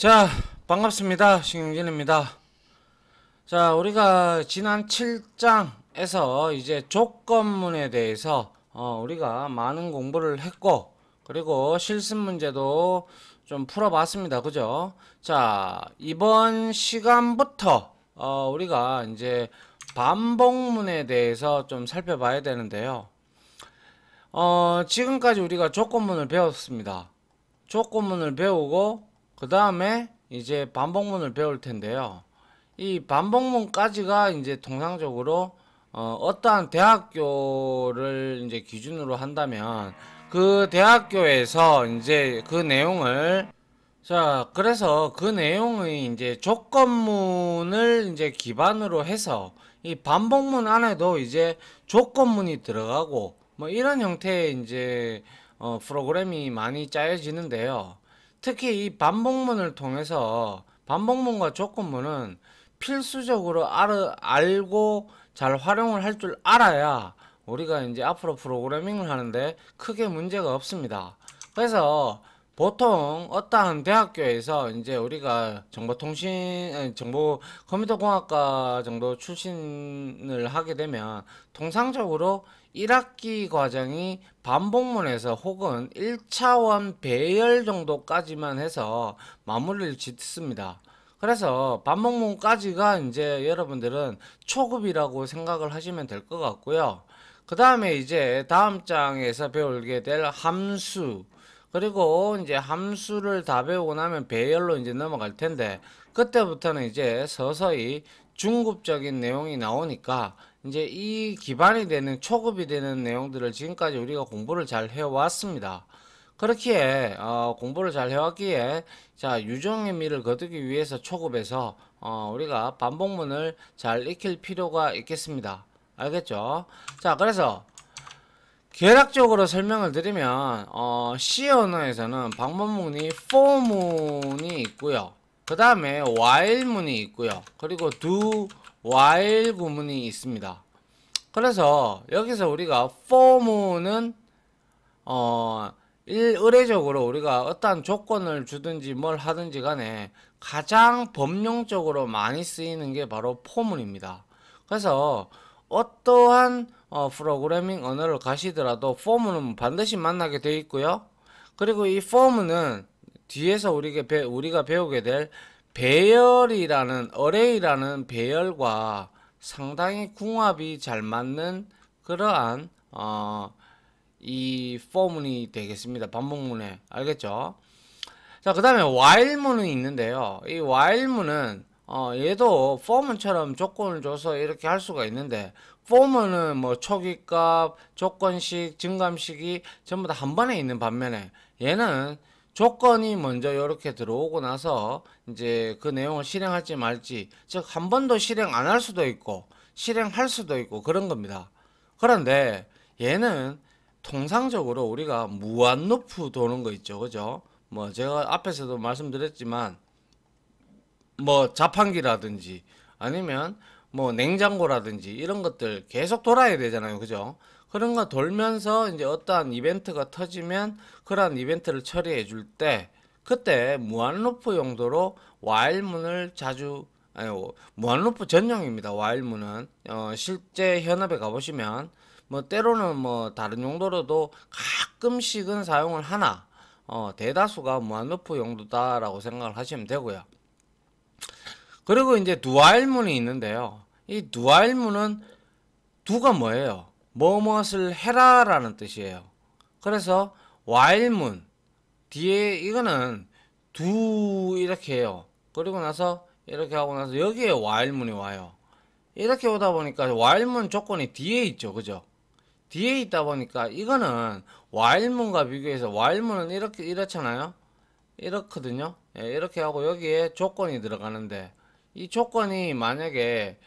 자 반갑습니다 신경진입니다 자 우리가 지난 7장에서 이제 조건문에 대해서 어, 우리가 많은 공부를 했고 그리고 실습 문제도 좀 풀어봤습니다 그죠 자 이번 시간부터 어, 우리가 이제 반복문에 대해서 좀 살펴봐야 되는데요 어, 지금까지 우리가 조건문을 배웠습니다 조건문을 배우고 그 다음에 이제 반복문을 배울 텐데요. 이 반복문까지가 이제 통상적으로 어, 어 떠한 대학교를 이제 기준으로 한다면 그 대학교에서 이제 그 내용을 자 그래서 그 내용의 이제 조건문을 이제 기반으로 해서 이 반복문 안에도 이제 조건문이 들어가고 뭐 이런 형태의 이제 어, 프로그램이 많이 짜여지는데요. 특히 이 반복문을 통해서 반복문과 조건문은 필수적으로 알, 알고 잘 활용을 할 줄 알아야 우리가 이제 앞으로 프로그래밍을 하는데 크게 문제가 없습니다. 그래서 보통 어떠한 대학교에서 이제 우리가 정보통신 정보 컴퓨터공학과 정도 출신을 하게 되면 통상적으로 1학기 과정이 반복문에서 혹은 1차원 배열 정도까지만 해서 마무리를 짓습니다. 그래서 반복문까지가 이제 여러분들은 초급이라고 생각을 하시면 될 것 같고요. 그 다음에 이제 다음 장에서 배우게 될 함수 그리고 이제 함수를 다 배우고 나면 배열로 이제 넘어갈 텐데 그때부터는 이제 서서히 중급적인 내용이 나오니까 이제 이 기반이 되는 초급이 되는 내용들을 지금까지 우리가 공부를 잘 해왔습니다. 그렇기에 어, 공부를 잘 해왔기에 자 유정의 미를 거두기 위해서 초급에서 어, 우리가 반복문을 잘 익힐 필요가 있겠습니다. 알겠죠? 자 그래서 계략적으로 설명을 드리면 어, C 언어에서는 방법문이 for 문이 있고요. 그 다음에 while 문이 있고요. 그리고 do while 구문이 있습니다. 그래서 여기서 우리가 for문은 어 의례적으로 우리가 어떠한 조건을 주든지 뭘 하든지 간에 가장 법령적으로 많이 쓰이는 게 바로 포문입니다. 그래서 어떠한 어, 프로그래밍 언어를 가시더라도 포문은 반드시 만나게 되어 있고요. 그리고 이 포문은 뒤에서 우리가, 배, 우리가 배우게 될 배열이라는 어레이라는 배열과 상당히 궁합이 잘 맞는 그러한 어, 이 포문이 되겠습니다. 반복문에 알겠죠? 자, 그 다음에 while문은 있는데요. 이 while문은 어, 얘도 포문처럼 조건을 줘서 이렇게 할 수가 있는데 포문은 뭐 초기값, 조건식, 증감식이 전부 다 한 번에 있는 반면에 얘는 조건이 먼저 이렇게 들어오고 나서 이제 그 내용을 실행할지 말지 즉 한 번도 실행 안 할 수도 있고 실행할 수도 있고 그런 겁니다. 그런데 얘는 통상적으로 우리가 무한 루프 도는 거 있죠. 그죠? 뭐 제가 앞에서도 말씀드렸지만 뭐 자판기라든지 아니면 뭐 냉장고라든지 이런 것들 계속 돌아야 되잖아요. 그죠? 그런 거 돌면서 이제 어떠한 이벤트가 터지면 그러한 이벤트를 처리해 줄 때 그때 무한루프 용도로 와일문을 자주 아니 무한루프 전용입니다. 와일문은 어, 실제 현업에 가보시면 뭐 때로는 뭐 다른 용도로도 가끔씩은 사용을 하나 어, 대다수가 무한루프 용도다라고 생각을 하시면 되고요. 그리고 이제 두일문이 있는데요. 이두일문은 두가 뭐예요? 뭐뭇을 해라 라는 뜻이에요. 그래서 와일문 뒤에 이거는 두 이렇게 해요. 그리고 나서 이렇게 하고 나서 여기에 와일문이 와요. 이렇게 오다 보니까 와일문 조건이 뒤에 있죠. 그죠? 뒤에 있다 보니까 이거는 와일문과 비교해서 와일문은 이렇게 이렇잖아요. 이렇거든요. 예, 이렇게 하고 여기에 조건이 들어가는데 이 조건이 만약에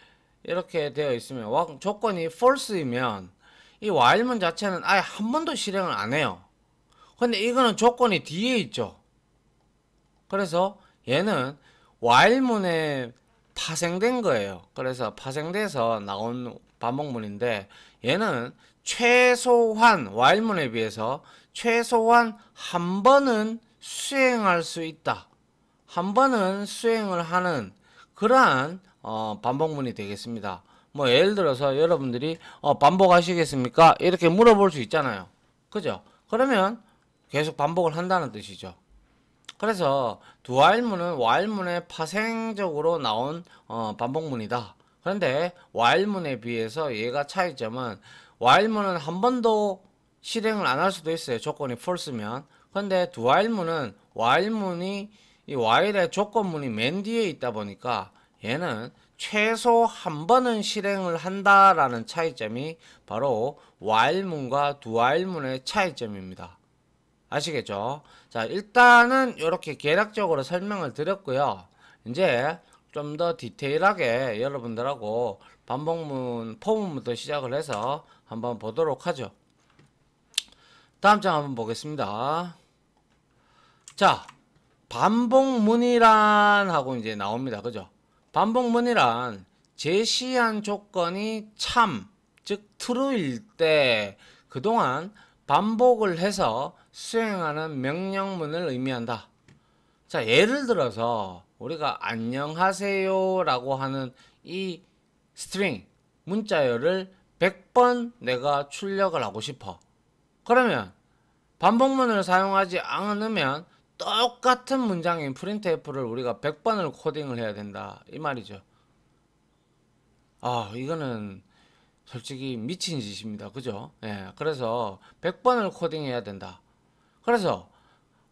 이렇게 되어 있으면 조건이 false이면 이 와일문 자체는 아예 한 번도 실행을 안 해요. 근데 이거는 조건이 뒤에 있죠. 그래서 얘는 와일문에 파생된 거예요. 그래서 파생돼서 나온 반복문인데 얘는 최소한 와일문에 비해서 최소한 한 번은 수행할 수 있다. 한 번은 수행을 하는 그러한 어, 반복문이 되겠습니다. 뭐 예를 들어서 여러분들이 어, 반복하시겠습니까? 이렇게 물어볼 수 있잖아요. 그죠? 그러면 계속 반복을 한다는 뜻이죠. 그래서 두알문은 와일문의 파생적으로 나온 어, 반복문이다. 그런데 와일문에 비해서 얘가 차이점은 와일문은 한 번도 실행을 안 할 수도 있어요. 조건이 false면. 그런데 두알문은 와일문이 이 while의 조건문이 맨 뒤에 있다 보니까 얘는 최소 한 번은 실행을 한다라는 차이점이 바로 와일문과 두와일문의 차이점입니다. 아시겠죠? 자, 일단은 이렇게 개략적으로 설명을 드렸고요. 이제 좀 더 디테일하게 여러분들하고 반복문, 포문부터 시작을 해서 한번 보도록 하죠. 다음 장 한번 보겠습니다. 자, 반복문이란 하고 이제 나옵니다. 그죠? 반복문이란 제시한 조건이 참, 즉 true일 때 그동안 반복을 해서 수행하는 명령문을 의미한다. 자, 예를 들어서 우리가 안녕하세요 라고 하는 이 스트링, 문자열을 100번 내가 출력을 하고 싶어. 그러면 반복문을 사용하지 않으면 똑같은 문장인 프린트F를 우리가 100번을 코딩을 해야 된다 이 말이죠 아 이거는 솔직히 미친 짓입니다 그죠 예 그래서 100번을 코딩해야 된다 그래서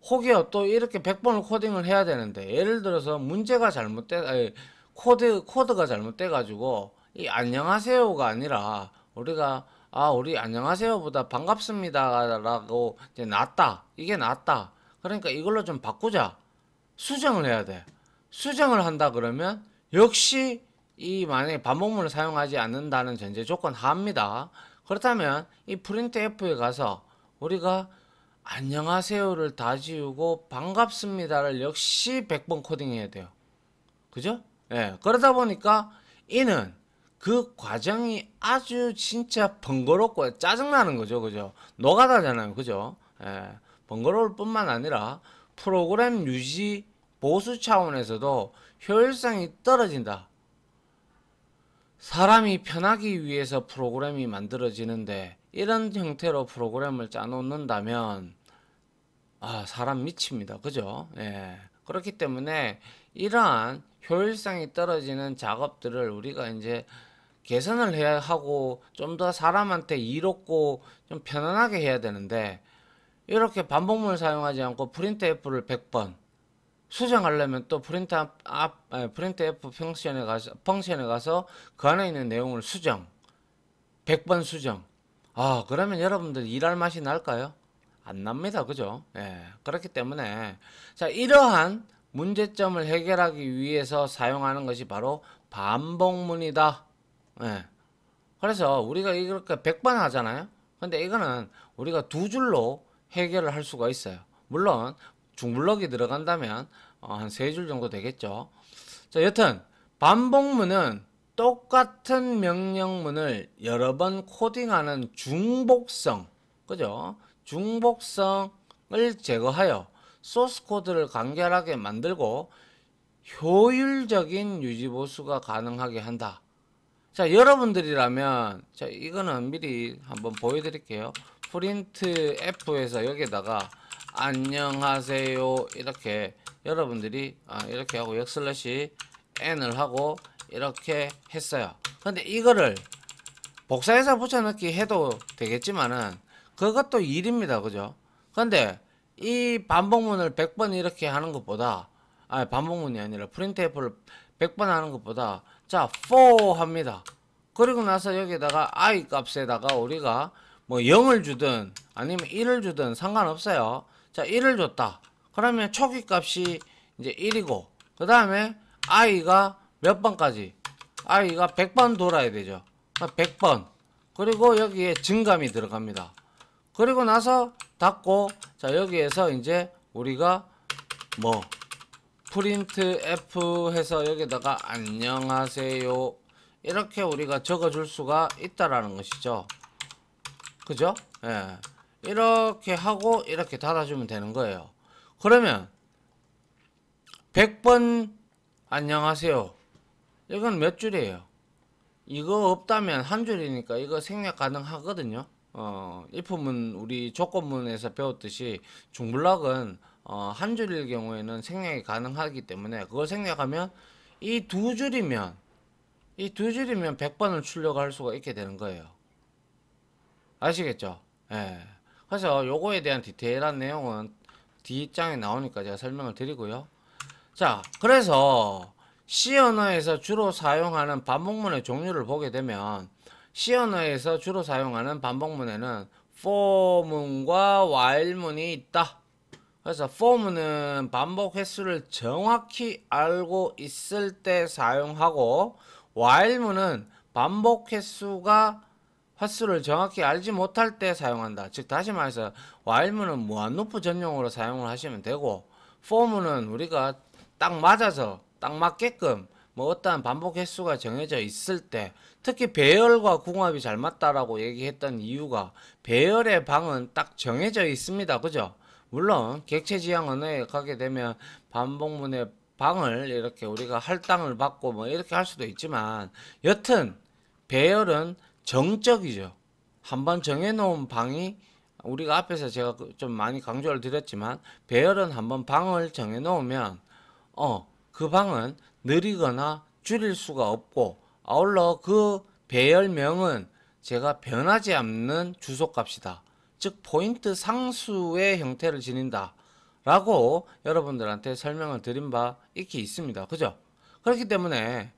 혹여 또 이렇게 100번을 코딩을 해야 되는데 예를 들어서 문제가 잘못돼 아, 예, 코드 코드가 잘못돼 가지고 이 안녕하세요가 아니라 우리가 아 우리 안녕하세요보다 반갑습니다라고 이제 낫다 이게 낫다 그러니까 이걸로 좀 바꾸자. 수정을 해야 돼. 수정을 한다 그러면 역시 이 만약에 반복문을 사용하지 않는다는 전제 조건 하입니다. 그렇다면 이 프린트 F에 가서 우리가 안녕하세요를 다 지우고 반갑습니다를 역시 100번 코딩해야 돼요. 그죠? 예. 네. 그러다 보니까 이는 그 과정이 아주 진짜 번거롭고 짜증나는 거죠. 그죠? 노가다잖아요. 그죠? 예. 번거로울 뿐만 아니라 프로그램 유지 보수 차원에서도 효율성이 떨어진다. 사람이 편하기 위해서 프로그램이 만들어지는데 이런 형태로 프로그램을 짜놓는다면 아 사람 미칩니다. 그죠? 예. 그렇기 때문에 이러한 효율성이 떨어지는 작업들을 우리가 이제 개선을 해야 하고 좀 더 사람한테 이롭고 좀 편안하게 해야 되는데 이렇게 반복문을 사용하지 않고 프린트 F를 100번 수정하려면 또 프린트 앞, 프린트 F 펑션에 가서, 펑션에 가서 그 안에 있는 내용을 수정 100번 수정 아 그러면 여러분들 일할 맛이 날까요? 안 납니다 그죠? 예, 그렇기 때문에 자 이러한 문제점을 해결하기 위해서 사용하는 것이 바로 반복문이다 예. 그래서 우리가 이렇게 100번 하잖아요 근데 이거는 우리가 두 줄로 해결을 할 수가 있어요. 물론 중블럭이 들어간다면 어, 한 세 줄 정도 되겠죠. 자, 여튼 반복문은 똑같은 명령문을 여러 번 코딩하는 중복성, 그죠? 중복성을 제거하여 소스 코드를 간결하게 만들고 효율적인 유지 보수가 가능하게 한다. 자, 여러분들이라면 자, 이거는 미리 한번 보여드릴게요. 프린트 F에서 여기다가 에 안녕하세요 이렇게 여러분들이 아, 이렇게 하고 역슬래시 N을 하고 이렇게 했어요 근데 이거를 복사해서 붙여넣기 해도 되겠지만은 그것도 일입니다 그죠 근데 이 반복문을 100번 이렇게 하는 것보다 아 반복문이 아니라 프린트 F를 100번 하는 것보다 자4 합니다 그리고 나서 여기다가 i 값에다가 우리가 뭐 0을 주든 아니면 1을 주든 상관없어요. 자 1을 줬다. 그러면 초기 값이 이제 1이고 그 다음에 i가 몇 번까지 i가 100번 돌아야 되죠. 100번 그리고 여기에 증감이 들어갑니다. 그리고 나서 닫고 자 여기에서 이제 우리가 뭐 프린트 F 해서 여기다가 안녕하세요 이렇게 우리가 적어줄 수가 있다라는 것이죠. 그죠? 예. 이렇게 하고 이렇게 닫아주면 되는 거예요. 그러면 100번 안녕하세요. 이건 몇 줄이에요? 이거 없다면 한 줄이니까 이거 생략 가능하거든요. 어, 이품은 우리 조건문에서 배웠듯이 중블락은 어, 한 줄일 경우에는 생략이 가능하기 때문에 그걸 생략하면 이 두 줄이면 이 두 줄이면 100번을 출력할 수가 있게 되는 거예요. 아시겠죠? 예. 그래서 요거에 대한 디테일한 내용은 뒷장에 나오니까 제가 설명을 드리고요. 자, 그래서 C 언어에서 주로 사용하는 반복문의 종류를 보게 되면 C 언어에서 주로 사용하는 반복문에는 for문과 while문이 있다. 그래서 form는 반복 횟수를 정확히 알고 있을 때 사용하고 while문은 반복 횟수가 헛수를 정확히 알지 못할 때 사용한다. 즉 다시 말해서 와일문은 무한루프 전용으로 사용을 하시면 되고 포문은 우리가 딱 맞아서 딱 맞게끔 뭐 어떠한 반복 횟수가 정해져 있을 때 특히 배열과 궁합이 잘 맞다라고 얘기했던 이유가 배열의 방은 딱 정해져 있습니다. 그죠? 물론 객체 지향 언어에 가게 되면 반복문의 방을 이렇게 우리가 할당을 받고 뭐 이렇게 할 수도 있지만 여튼 배열은 정적이죠. 한번 정해놓은 방이 우리가 앞에서 제가 그 좀 많이 강조를 드렸지만 배열은 한번 방을 정해놓으면 어그 방은 느리거나 줄일 수가 없고 아울러 그 배열명은 제가 변하지 않는 주소값이다. 즉 포인트 상수의 형태를 지닌다. 라고 여러분들한테 설명을 드린 바 익히 있습니다. 그죠? 그렇기 때문에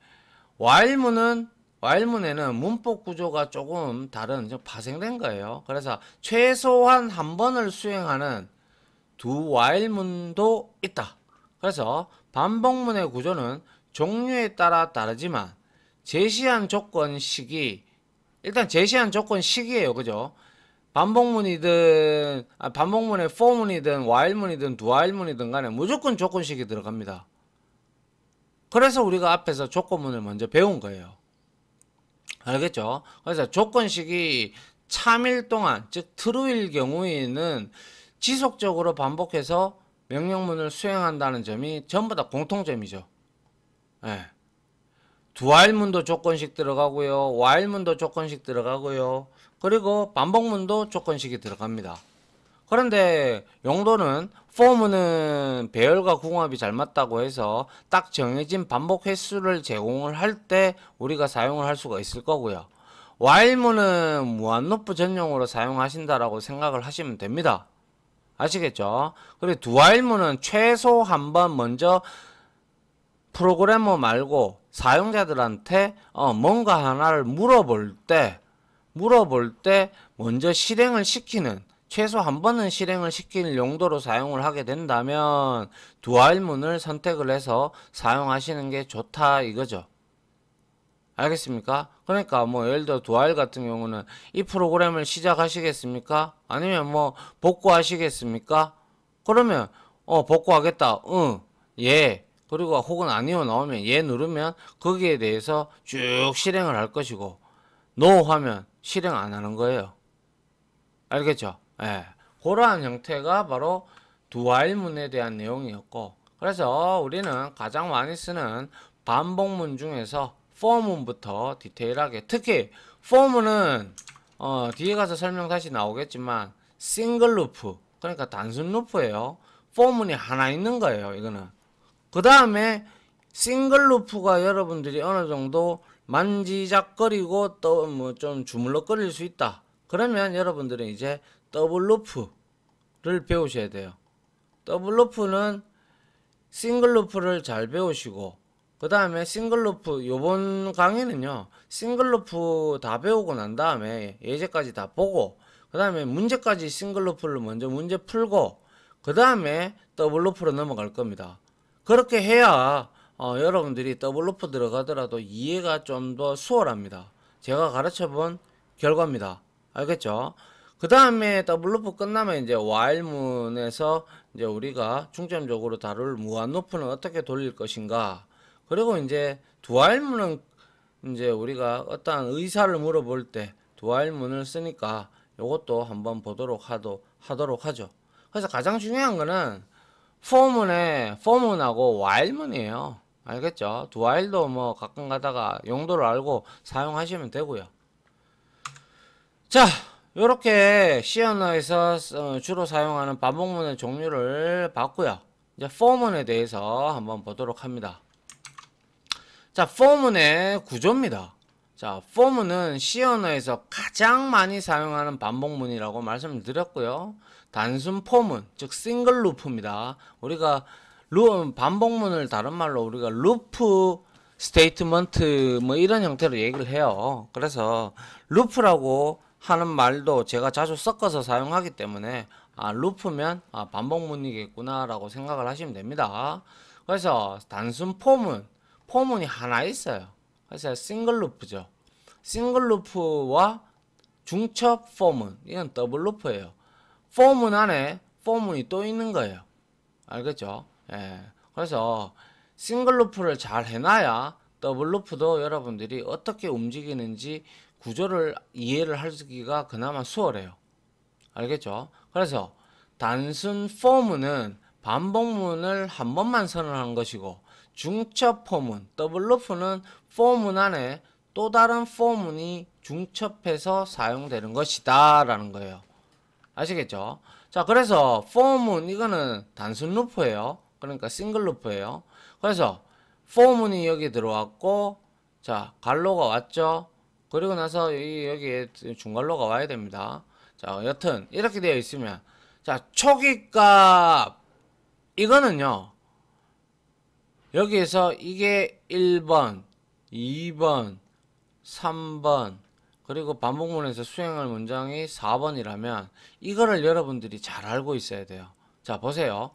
while문은 와일문에는 문법 구조가 조금 다른 파생된 거예요. 그래서 최소한 한 번을 수행하는 두 와일문도 있다. 그래서 반복문의 구조는 종류에 따라 다르지만 제시한 조건 시기 일단 제시한 조건 시기예요. 그죠? 반복문이든 아, 반복문의 포문이든 와일문이든 두와일문이든 간에 무조건 조건식이 들어갑니다. 그래서 우리가 앞에서 조건문을 먼저 배운 거예요. 알겠죠? 그래서 조건식이 참일 동안 즉트루일 경우에는 지속적으로 반복해서 명령문을 수행한다는 점이 전부 다 공통점이죠. 예. 두알문도 조건식 들어가고요. 와일문도 조건식 들어가고요. 그리고 반복문도 조건식이 들어갑니다. 그런데 용도는 폼은 배열과 궁합이 잘 맞다고 해서 딱 정해진 반복 횟수를 제공을 할 때 우리가 사용을 할 수가 있을 거고요. 와일문은 무한루프 전용으로 사용하신다라고 생각을 하시면 됩니다. 아시겠죠? 그리고 두와일문은 최소 한 번 먼저 프로그래머 말고 사용자들한테 어 뭔가 하나를 물어볼 때 물어볼 때 먼저 실행을 시키는 최소 한 번은 실행을 시킬 용도로 사용을 하게 된다면 두알문을 선택을 해서 사용하시는 게 좋다 이거죠. 알겠습니까? 그러니까 뭐 예를 들어 두알 같은 경우는 이 프로그램을 시작하시겠습니까? 아니면 뭐 복구하시겠습니까? 그러면 어 복구하겠다. 응. 예. 그리고 혹은 아니요 나오면 예 누르면 거기에 대해서 쭉 실행을 할 것이고 노 no 하면 실행 안 하는 거예요. 알겠죠? 예, 그러한 형태가 바로 두알문에 대한 내용이었고 그래서 우리는 가장 많이 쓰는 반복문 중에서 포문부터 디테일하게 특히 포문은 어, 뒤에 가서 설명 다시 나오겠지만 싱글 루프 그러니까 단순 루프예요 포문이 하나 있는 거예요 이거는 그 다음에 싱글 루프가 여러분들이 어느 정도 만지작거리고 또 뭐 좀 주물럭거릴 수 있다 그러면 여러분들은 이제 더블루프를 배우셔야 돼요. 더블루프는 싱글루프를 잘 배우시고 그 다음에 싱글루프 요번 강의는요 싱글루프 다 배우고 난 다음에 예제까지 다 보고 그 다음에 문제까지 싱글루프를 먼저 문제 풀고 그 다음에 더블루프로 넘어갈 겁니다. 그렇게 해야 어, 여러분들이 더블루프 들어가더라도 이해가 좀 더 수월합니다. 제가 가르쳐본 결과입니다. 알겠죠? 그 다음에 더블루프 끝나면 이제 와일문에서 이제 우리가 중점적으로 다룰 무한루프는 어떻게 돌릴 것인가 그리고 이제 두알문은 이제 우리가 어떠한 의사를 물어볼 때 두알문을 쓰니까 이것도 한번 보도록 하도, 하도록 하죠. 그래서 가장 중요한 거는 포문의 포문하고 와일문이에요. 알겠죠? 두알도 뭐 가끔 가다가 용도를 알고 사용하시면 되고요. 자, 이렇게 시어너에서 어, 주로 사용하는 반복문의 종류를 봤고요. 이제 포문에 대해서 한번 보도록 합니다. 자, 포문의 구조입니다. 자, 포문은 시어너에서 가장 많이 사용하는 반복문이라고 말씀을 드렸고요. 단순 포문, 즉 싱글 루프입니다. 우리가 루, 반복문을 다른 말로 우리가 루프 스테이트먼트 뭐 이런 형태로 얘기를 해요. 그래서 루프라고 하는 말도 제가 자주 섞어서 사용하기 때문에 아, 루프면 아, 반복문이겠구나라고 생각을 하시면 됩니다. 그래서 단순 포문, 포문이 하나 있어요. 그래서 싱글 루프죠. 싱글 루프와 중첩 포문, 이건 더블 루프예요. 포문 안에 포문이 또 있는 거예요. 알겠죠? 예. 그래서 싱글 루프를 잘 해놔야 더블 루프도 여러분들이 어떻게 움직이는지 구조를 이해를 하기가 그나마 수월해요. 알겠죠? 그래서 단순 폼은 반복문을 한 번만 선언한 것이고 중첩 포문, 더블루프는 포문 안에 또 다른 포문이 중첩해서 사용되는 것이다 라는 거예요. 아시겠죠? 자 그래서 포문 이거는 단순 루프예요. 그러니까 싱글 루프예요. 그래서 포문이 여기 들어왔고 자 갈로가 왔죠? 그리고 나서 여기, 여기에 중괄로가 와야 됩니다. 자, 여튼 이렇게 되어 있으면 자, 초기값 이거는요. 여기에서 이게 1번, 2번, 3번 그리고 반복문에서 수행할 문장이 4번이라면 이거를 여러분들이 잘 알고 있어야 돼요. 자, 보세요.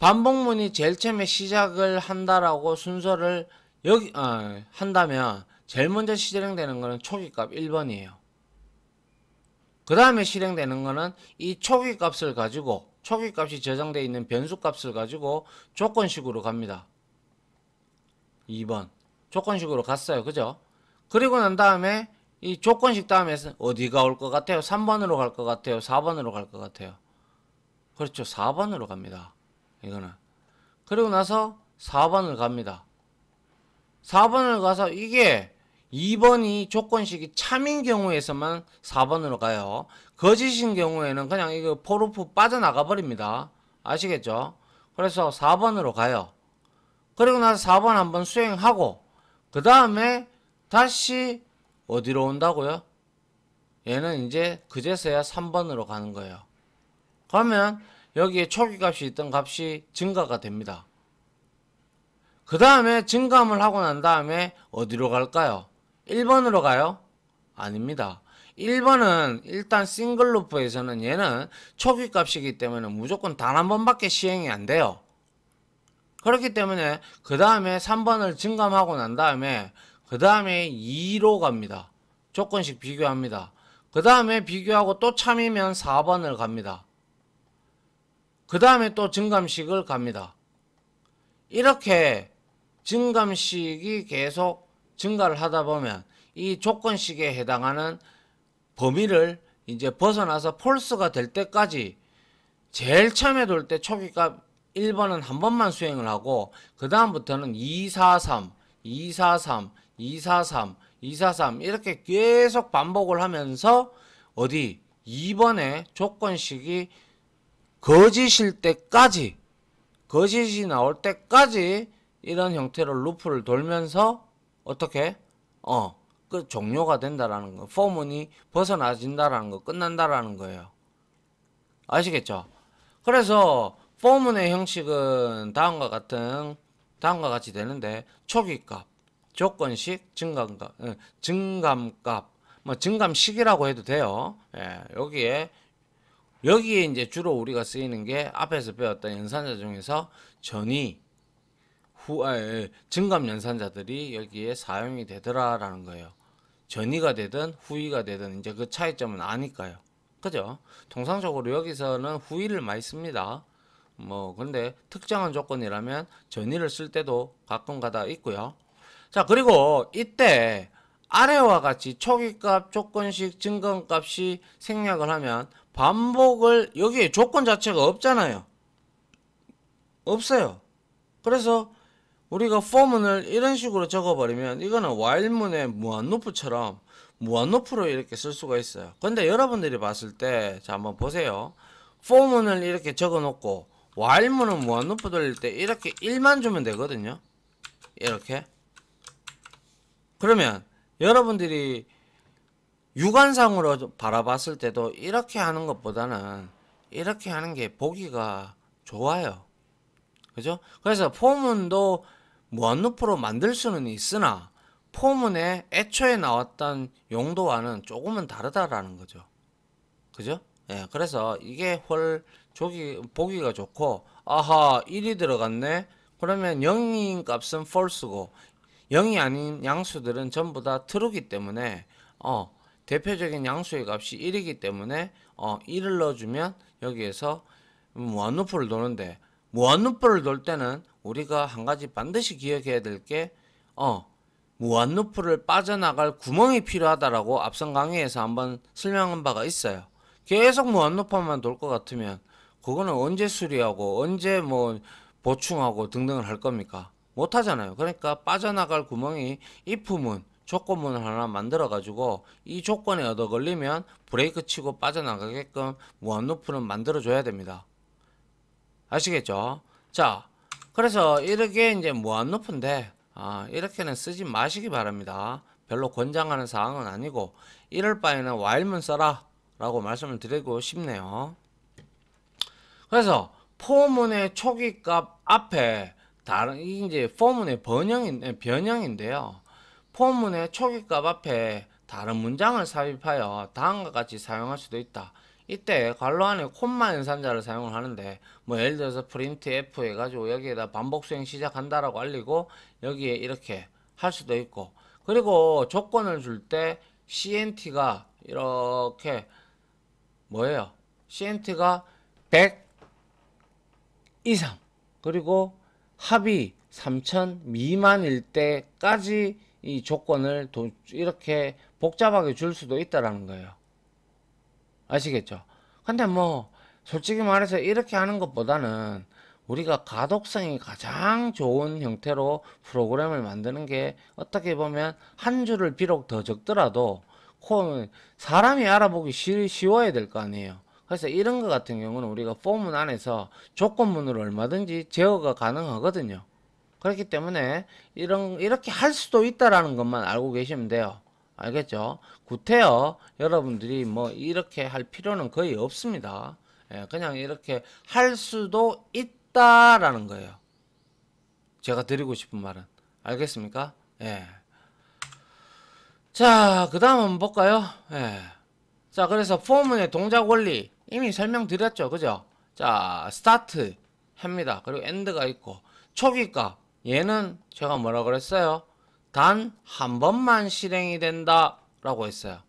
반복문이 제일 처음에 시작을 한다라고 순서를 여기 어, 한다면 제일 먼저 실행되는 거는 초기값 1번이에요. 그 다음에 실행되는 거는 이 초기값을 가지고 초기값이 저장되어 있는 변수값을 가지고 조건식으로 갑니다. 2번 조건식으로 갔어요. 그죠? 그리고 난 다음에 이 조건식 다음에 어디가 올 것 같아요? 3번으로 갈 것 같아요? 4번으로 갈 것 같아요? 그렇죠. 4번으로 갑니다. 이거는. 그리고 나서 4번을 갑니다. 4번을 가서 이게 2번이 조건식이 참인 경우에서만 4번으로 가요. 거짓인 경우에는 그냥 이거 포르프 빠져나가 버립니다. 아시겠죠? 그래서 4번으로 가요. 그리고 나서 4번 한번 수행하고 그 다음에 다시 어디로 온다고요? 얘는 이제 그제서야 3번으로 가는 거예요. 그러면 여기에 초기값이 있던 값이 증가가 됩니다. 그 다음에 증감을 하고 난 다음에 어디로 갈까요? 1번으로 가요? 아닙니다. 1번은 일단 싱글루프에서는 얘는 초기값이기 때문에 무조건 단 한 번밖에 시행이 안 돼요. 그렇기 때문에 그 다음에 3번을 증감하고 난 다음에 그 다음에 2로 갑니다. 조건식 비교합니다. 그 다음에 비교하고 또 참이면 4번을 갑니다. 그 다음에 또 증감식을 갑니다. 이렇게 증감식이 계속 증가를 하다 보면 이 조건식에 해당하는 범위를 이제 벗어나서 폴스가 될 때까지 제일 처음에 돌 때 초기값 1번은 한 번만 수행을 하고 그 다음부터는 243, 243, 243, 243 이렇게 계속 반복을 하면서 어디 2번에 조건식이 거짓일 때까지 거짓이 나올 때까지 이런 형태로 루프를 돌면서 어떻게 어그 종료가 된다라는 거 포문이 벗어나진다라는 거 끝난다라는 거예요 아시겠죠 그래서 포문의 형식은 다음과 같은 다음과 같이 되는데 초기값 조건식 증감값 증감값 뭐 증감식이라고 해도 돼요 예, 여기에 여기에 이제 주로 우리가 쓰이는 게 앞에서 배웠던 연산자 중에서 전이 후, 아, 예, 증감 연산자들이 여기에 사용이 되더라라는 거예요. 전이가 되든 후이가 되든 이제 그 차이점은 아니까요. 그죠? 통상적으로 여기서는 후이를 많이 씁니다. 뭐 근데 특정한 조건이라면 전이를 쓸 때도 가끔 가다 있고요. 자 그리고 이때 아래와 같이 초기값, 조건식, 증건값이 생략을 하면 반복을 여기에 조건 자체가 없잖아요. 없어요. 그래서 우리가 포문을 이런 식으로 적어버리면 이거는 와일문의 무한노프처럼무한노프로 이렇게 쓸 수가 있어요. 근데 여러분들이 봤을 때, 자, 한번 보세요. 포문을 이렇게 적어놓고 와일문은 무한노프 돌릴 때 이렇게 1만 주면 되거든요. 이렇게. 그러면 여러분들이 육안상으로 바라봤을 때도 이렇게 하는 것보다는 이렇게 하는 게 보기가 좋아요. 그죠? 그래서 포문도 무한루프로 만들 수는 있으나 포문에 애초에 나왔던 용도와는 조금은 다르다라는 거죠. 그죠? 예, 그래서 이게 홀 조기 보기가 좋고 아하 1이 들어갔네. 그러면 0인 값은 false고 0이 아닌 양수들은 전부 다 true이기 때문에 어, 대표적인 양수의 값이 1이기 때문에 어, 1을 넣어주면 여기에서 무한루프를 도는데 무한루프를 돌 때는 우리가 한 가지 반드시 기억해야 될 게, 어, 무한루프를 빠져나갈 구멍이 필요하다라고 앞선 강의에서 한번 설명한 바가 있어요. 계속 무한루프만 돌 것 같으면, 그거는 언제 수리하고, 언제 뭐, 보충하고 등등을 할 겁니까? 못 하잖아요. 그러니까 빠져나갈 구멍이 이품은 조건문을 하나 만들어 가지고 이 조건에 얻어 걸리면 브레이크 치고 빠져나가게끔 무한루프는 만들어 줘야 됩니다 아시겠죠 자 그래서 이렇게 이제 무한높은데 아, 이렇게는 쓰지 마시기 바랍니다. 별로 권장하는 사항은 아니고 이럴 바에는 와일문 써라 라고 말씀을 드리고 싶네요. 그래서 포문의 초기값 앞에 다른 이제 포문의 번영 예, 변형인데요. 포문의 초기값 앞에 다른 문장을 삽입하여 다음과 같이 사용할 수도 있다. 이때 괄호 안에 콤마 연산자를 사용을 하는데 뭐 예를 들어서 프린트 F 해가지고 여기에다 반복 수행 시작한다라고 알리고 여기에 이렇게 할 수도 있고 그리고 조건을 줄 때 CNT가 이렇게 뭐예요? CNT가 100 이상 그리고 합이 3000 미만일 때까지 이 조건을 이렇게 복잡하게 줄 수도 있다라는 거예요. 아시겠죠? 근데 뭐 솔직히 말해서 이렇게 하는 것보다는 우리가 가독성이 가장 좋은 형태로 프로그램을 만드는 게 어떻게 보면 한 줄을 비록 더 적더라도 사람이 알아보기 쉬워야 될 거 아니에요. 그래서 이런 것 같은 경우는 우리가 포문 안에서 조건문으로 얼마든지 제어가 가능하거든요. 그렇기 때문에 이런 이렇게 할 수도 있다라는 것만 알고 계시면 돼요. 알겠죠? 구태여 여러분들이 뭐 이렇게 할 필요는 거의 없습니다. 예, 그냥 이렇게 할 수도 있다라는 거예요. 제가 드리고 싶은 말은 알겠습니까? 예. 자, 그 다음 은번 볼까요? 예. 자, 그래서 포문의 동작 원리 이미 설명드렸죠. 그죠? 자, 스타트 합니다. 그리고 엔드가 있고 초기값 얘는 제가 뭐라 그랬어요? 단한 번만 실행이 된다 라고 했어요.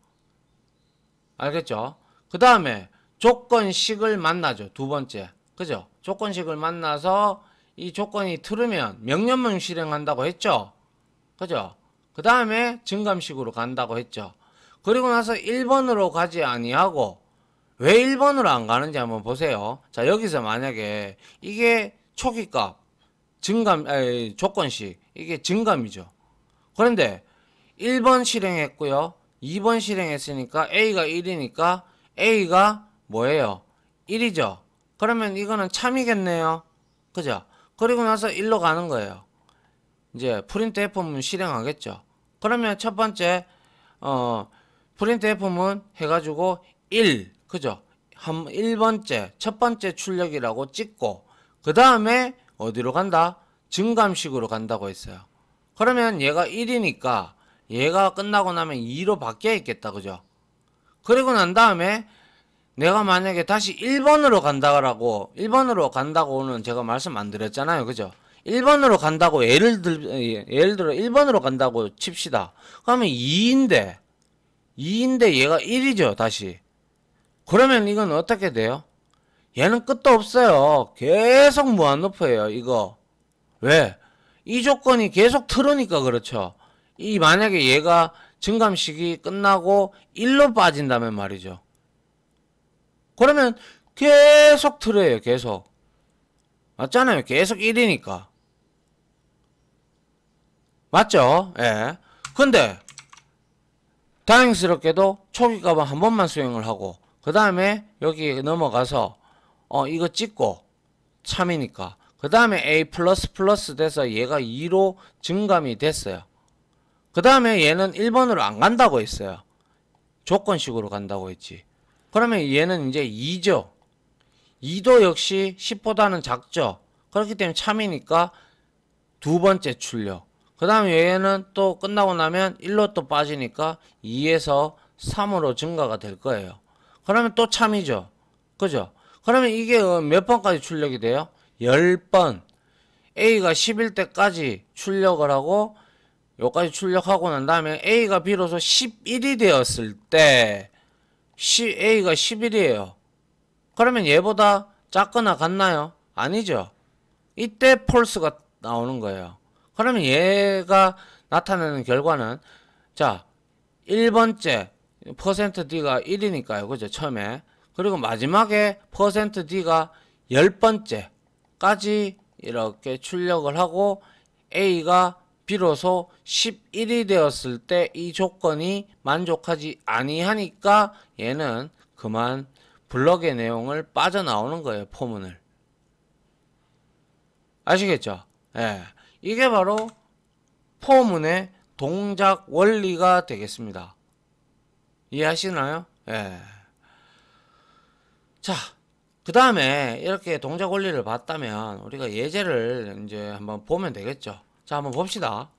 알겠죠? 그 다음에 조건식을 만나죠. 두 번째. 그죠? 조건식을 만나서 이 조건이 틀으면 명령문 실행한다고 했죠? 그죠? 그 다음에 증감식으로 간다고 했죠. 그리고 나서 1번으로 가지 아니하고 왜 1번으로 안 가는지 한번 보세요. 자 여기서 만약에 이게 초기값 증감 아니, 조건식 이게 증감이죠. 그런데 1번 실행했고요. 2번 실행했으니까 A가 1이니까 A가 뭐예요? 1이죠. 그러면 이거는 참이겠네요. 그죠? 그리고 나서 1로 가는 거예요. 이제 프린트 F문 실행하겠죠. 그러면 첫 번째 어 프린트 F문 해가지고 1 그죠? 한 1번째 첫 번째 출력이라고 찍고 그 다음에 어디로 간다? 증감식으로 간다고 했어요. 그러면 얘가 1이니까 얘가 끝나고 나면 2로 바뀌어 있겠다 그죠 그리고 난 다음에 내가 만약에 다시 1번으로 간다라고 1번으로 간다고는 제가 말씀 안 드렸잖아요 그죠 1번으로 간다고 예를 들 예를 들어 1번으로 간다고 칩시다 그러면 2인데 2인데 얘가 1이죠 다시 그러면 이건 어떻게 돼요 얘는 끝도 없어요 계속 무한높이에요 이거 왜이 조건이 계속 틀으니까 그렇죠. 이 만약에 얘가 증감식이 끝나고 1로 빠진다면 말이죠. 그러면 계속 틀어요. 계속. 맞잖아요. 계속 1이니까. 맞죠? 예. 근데 다행스럽게도 초기 가방 한 번만 수행을 하고 그 다음에 여기 넘어가서 어 이거 찍고 참이니까 그 다음에 A++ 플러스 플러스 돼서 얘가 2로 증감이 됐어요. 그 다음에 얘는 1번으로 안 간다고 했어요. 조건식으로 간다고 했지. 그러면 얘는 이제 2죠. 2도 역시 10보다는 작죠. 그렇기 때문에 참이니까 두 번째 출력. 그 다음에 얘는 또 끝나고 나면 1로 또 빠지니까 2에서 3으로 증가가 될 거예요. 그러면 또 참이죠. 그죠? 그러면 이게 어, 몇 번까지 출력이 돼요? 10번 A가 1 1때까지 출력을 하고 여기까지 출력하고 난 다음에 A가 비로소 11이 되었을 때 A가 11이에요. 그러면 얘보다 작거나 같나요? 아니죠. 이때 폴스가 나오는 거예요. 그러면 얘가 나타내는 결과는 자 1번째 퍼센트 %d가 1이니까요. 그죠? 처음에. 그리고 마지막에 퍼센트 %d가 10번째 까지 이렇게 출력을 하고 A가 비로소 11이 되었을 때 이 조건이 만족하지 아니하니까 얘는 그만 블럭의 내용을 빠져나오는 거예요. 포문을. 아시겠죠? 예. 이게 바로 포문의 동작 원리가 되겠습니다. 이해하시나요? 예. 자, 그 다음에 이렇게 동작 원리를 봤다면 우리가 예제를 이제 한번 보면 되겠죠. 자 한번 봅시다.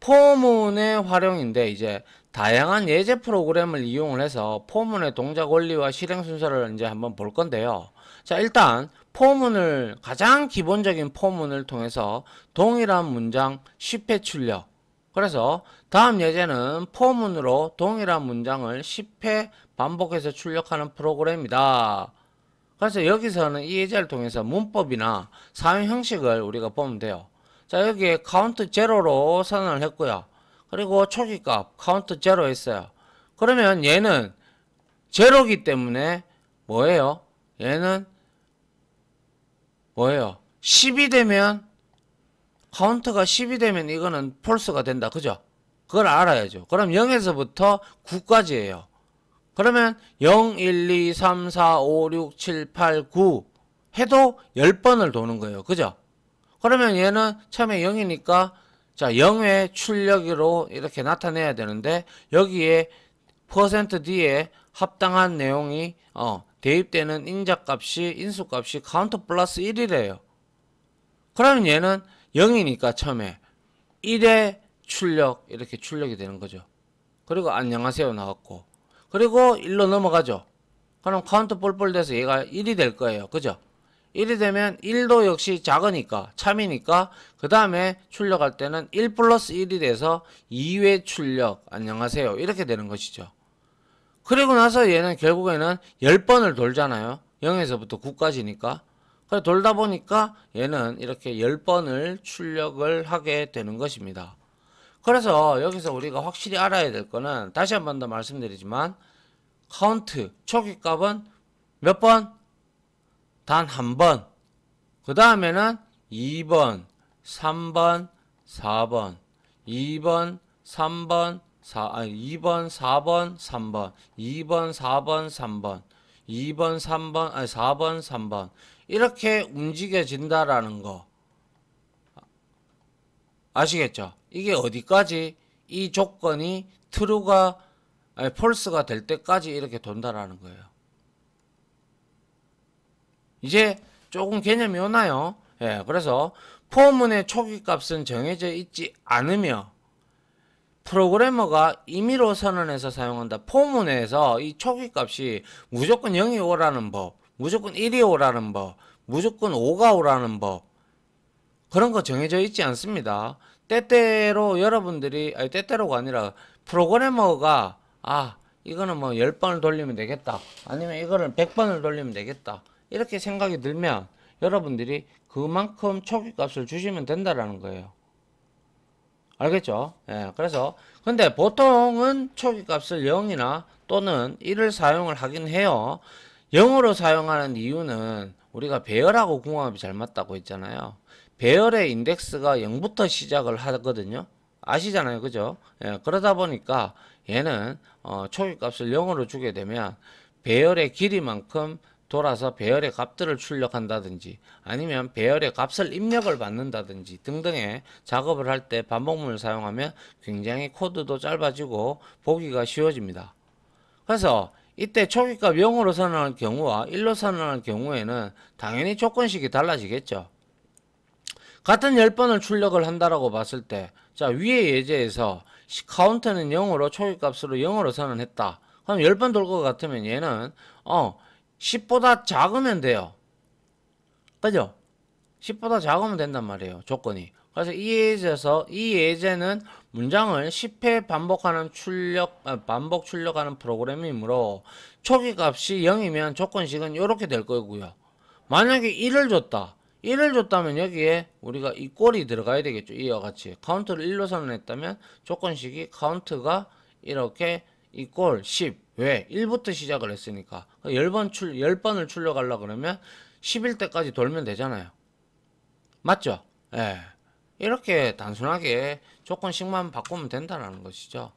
포문의 활용인데 이제 다양한 예제 프로그램을 이용을 해서 포문의 동작 원리와 실행 순서를 이제 한번 볼 건데요. 자 일단 포문을 가장 기본적인 포문을 통해서 동일한 문장 10회 출력 그래서 다음 예제는 포문으로 동일한 문장을 10회 반복해서 출력하는 프로그램이다. 그래서 여기서는 이 예제를 통해서 문법이나 사용 형식을 우리가 보면 돼요. 자 여기에 카운트 제로로 선언을 했고요. 그리고 초기값 카운트 제로 했어요. 그러면 얘는 제로기 때문에 뭐예요? 얘는 뭐예요? 10이 되면 카운트가 10이 되면 이거는 폴스가 된다. 그죠? 그걸 알아야죠. 그럼 0에서부터 9까지예요. 그러면 0, 1, 2, 3, 4, 5, 6, 7, 8, 9 해도 10번을 도는 거예요. 그죠? 그러면 얘는 처음에 0이니까 자 0의 출력으로 이렇게 나타내야 되는데 여기에 퍼센트 %d에 합당한 내용이 어, 대입되는 인자값이 인수값이 카운트 플러스 1이래요. 그러면 얘는 0이니까 처음에 1의 출력 이렇게 출력이 되는 거죠. 그리고 안녕하세요 나왔고 그리고 1로 넘어가죠. 그럼 카운트 뿔뿔 돼서 얘가 1이 될 거예요. 그죠? 1이 되면 1도 역시 작으니까 참이니까 그 다음에 출력할 때는 1 플러스 1이 돼서 2회 출력 안녕하세요 이렇게 되는 것이죠. 그리고 나서 얘는 결국에는 10번을 돌잖아요. 0에서부터 9까지니까. 그래 돌다 보니까 얘는 이렇게 10번을 출력을 하게 되는 것입니다. 그래서 여기서 우리가 확실히 알아야 될 거는 다시 한번 더 말씀드리지만 카운트 초기 값은 몇 번? 단 한 번. 그 다음에는 2번, 3번, 4번, 2번, 3번, 4, 아니 2번, 4번, 3번, 2번, 4번, 3번, 2번, 3번, 아니 4번, 3번 이렇게 움직여진다라는 거 아시겠죠? 이게 어디까지 이 조건이 t r 가 아니, 폴스가 될 때까지 이렇게 돈다라는 거예요. 이제 조금 개념이 오나요? 예, 그래서 포문의 초기값은 정해져 있지 않으며 프로그래머가 임의로 선언해서 사용한다. 포문에서 이 초기값이 무조건 0이 오라는 법, 무조건 1이 오라는 법, 무조건 5가 오라는 법 그런 거 정해져 있지 않습니다. 때때로 여러분들이 아니 때때로가 아니라 프로그래머가 아 이거는 뭐 10번을 돌리면 되겠다 아니면 이거는 100번을 돌리면 되겠다 이렇게 생각이 들면 여러분들이 그만큼 초기값을 주시면 된다라는 거예요 알겠죠? 예, 그래서 근데 보통은 초기값을 0이나 또는 1을 사용을 하긴 해요 0으로 사용하는 이유는 우리가 배열하고 궁합이 잘 맞다고 했잖아요 배열의 인덱스가 0부터 시작을 하거든요 아시잖아요 그죠? 예, 그러다 보니까 얘는 어, 초기값을 0으로 주게 되면 배열의 길이만큼 돌아서 배열의 값들을 출력한다든지 아니면 배열의 값을 입력을 받는다든지 등등의 작업을 할 때 반복문을 사용하면 굉장히 코드도 짧아지고 보기가 쉬워집니다. 그래서 이때 초기값 0으로 선언할 경우와 1로 선언할 경우에는 당연히 조건식이 달라지겠죠. 같은 10번을 출력을 한다라고 봤을 때, 자, 위의 예제에서 카운트는 0으로 초기값으로 0으로 선언했다. 그럼 10번 돌 것 같으면 얘는 어 10보다 작으면 돼요. 그죠? 10보다 작으면 된단 말이에요. 조건이. 그래서 이 예제에서 이 예제는 문장을 10회 반복하는 출력 아, 반복 출력하는 프로그램이므로 초기값이 0이면 조건식은 이렇게 될 거고요. 만약에 1을 줬다. 1을 줬다면 여기에 우리가 이 꼴이 들어가야 되겠죠. 이와 같이 카운트를 1로 선언했다면 조건식이 카운트가 이렇게 이 꼴 10. 왜? 1부터 시작을 했으니까. 10번 그러니까 출, 10번을 출력하려 고 그러면 1 1일 때까지 돌면 되잖아요. 맞죠? 예. 이렇게 단순하게 조건식만 바꾸면 된다는 것이죠.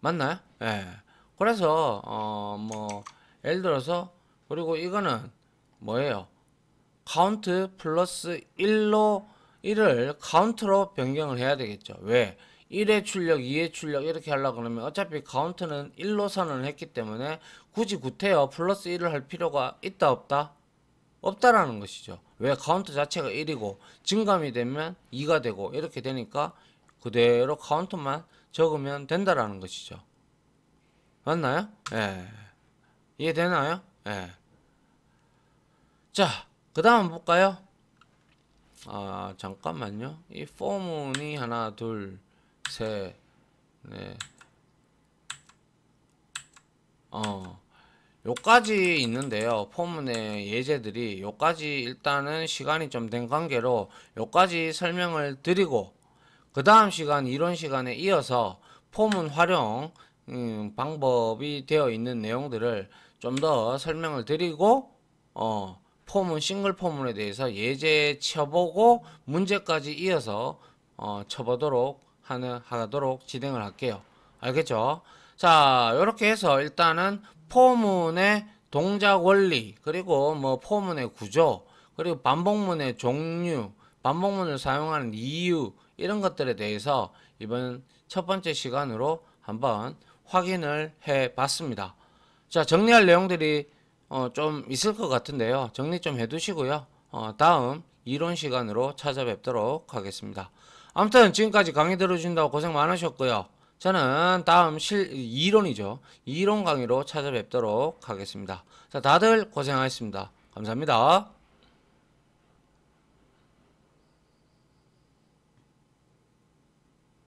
맞나요? 예. 그래서, 어, 뭐, 예를 들어서, 그리고 이거는 뭐예요? count 플러스 1로 1을 count로 변경을 해야 되겠죠. 왜? 1의 출력, 2의 출력 이렇게 하려고 그러면 어차피 카운트는 1로 선언을 했기 때문에 굳이 구태여 플러스 1을 할 필요가 있다 없다? 없다라는 것이죠. 왜 카운트 자체가 1이고 증감이 되면 2가 되고 이렇게 되니까 그대로 카운트만 적으면 된다라는 것이죠. 맞나요? 예. 이해되나요? 예. 자, 그 다음 볼까요? 아 잠깐만요 이 포문이 하나 둘셋넷어 네. 요까지 있는데요 포문의 예제들이 요까지 일단은 시간이 좀 된 관계로 요까지 설명을 드리고 그 다음 시간 이론 시간에 이어서 포문 활용 음, 방법이 되어 있는 내용들을 좀 더 설명을 드리고 어 폼은 싱글 폼에 대해서 예제 쳐보고 문제까지 이어서 어, 쳐보도록 하는, 하도록 진행을 할게요. 알겠죠? 자, 이렇게 해서 일단은 포문의 동작 원리, 그리고 뭐 포문의 구조, 그리고 반복문의 종류, 반복문을 사용하는 이유, 이런 것들에 대해서 이번 첫 번째 시간으로 한번 확인을 해 봤습니다. 자, 정리할 내용들이 어, 좀 있을 것 같은데요. 정리 좀 해두시고요. 어, 다음 이론 시간으로 찾아뵙도록 하겠습니다. 아무튼 지금까지 강의 들어주신다고 고생 많으셨고요. 저는 다음 실 이론이죠. 이론 강의로 찾아뵙도록 하겠습니다. 자, 다들 고생하셨습니다. 감사합니다.